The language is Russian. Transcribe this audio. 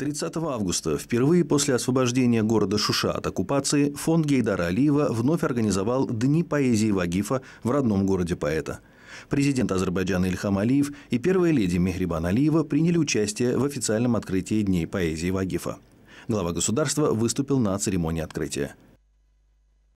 30 августа, впервые после освобождения города Шуша от оккупации, фонд Гейдара Алиева вновь организовал Дни поэзии Вагифа в родном городе поэта. Президент Азербайджана Ильхам Алиев и первая леди Мехрибан Алиева приняли участие в официальном открытии Дней поэзии Вагифа. Глава государства выступил на церемонии открытия.